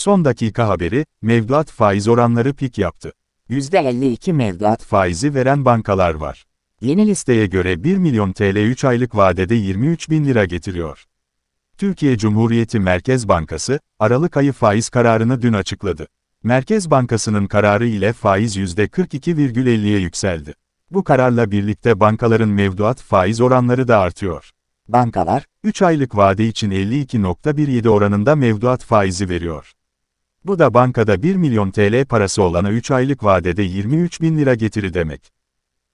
Son dakika haberi, mevduat faiz oranları pik yaptı. %52 mevduat faizi veren bankalar var. Yeni listeye göre 1 milyon TL 3 aylık vadede 23 bin lira getiriyor. Türkiye Cumhuriyeti Merkez Bankası, Aralık ayı faiz kararını dün açıkladı. Merkez Bankası'nın kararı ile faiz %42,50'ye yükseldi. Bu kararla birlikte bankaların mevduat faiz oranları da artıyor. Bankalar, 3 aylık vade için 52.17 oranında mevduat faizi veriyor. Bu da bankada 1 milyon TL parası olana 3 aylık vadede 23 bin lira getiri demek.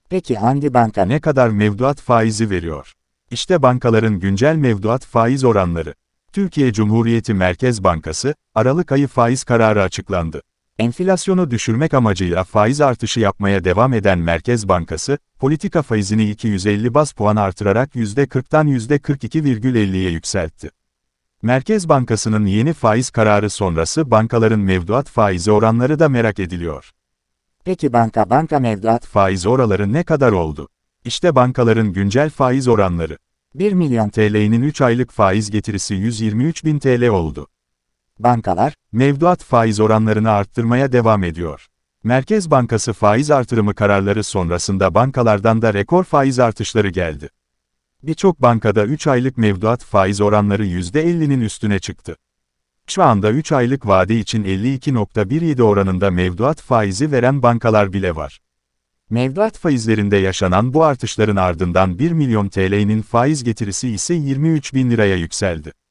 Peki hangi banka ne kadar mevduat faizi veriyor? İşte bankaların güncel mevduat faiz oranları. Türkiye Cumhuriyeti Merkez Bankası, Aralık ayı faiz kararı açıklandı. Enflasyonu düşürmek amacıyla faiz artışı yapmaya devam eden Merkez Bankası, politika faizini 250 bas puan artırarak %40'tan %42,50'ye yükseltti. Merkez Bankası'nın yeni faiz kararı sonrası bankaların mevduat faizi oranları da merak ediliyor. Peki banka banka mevduat faiz oraları ne kadar oldu? İşte bankaların güncel faiz oranları. 1 milyon TL'nin 3 aylık faiz getirisi 123 bin TL oldu. Bankalar, mevduat faiz oranlarını arttırmaya devam ediyor. Merkez Bankası faiz artırımı kararları sonrasında bankalardan da rekor faiz artışları geldi. Birçok bankada 3 aylık mevduat faiz oranları %50'nin üstüne çıktı. Şu anda 3 aylık vade için 52.17 oranında mevduat faizi veren bankalar bile var. Mevduat faizlerinde yaşanan bu artışların ardından 1 milyon TL'nin faiz getirisi ise 23 bin liraya yükseldi.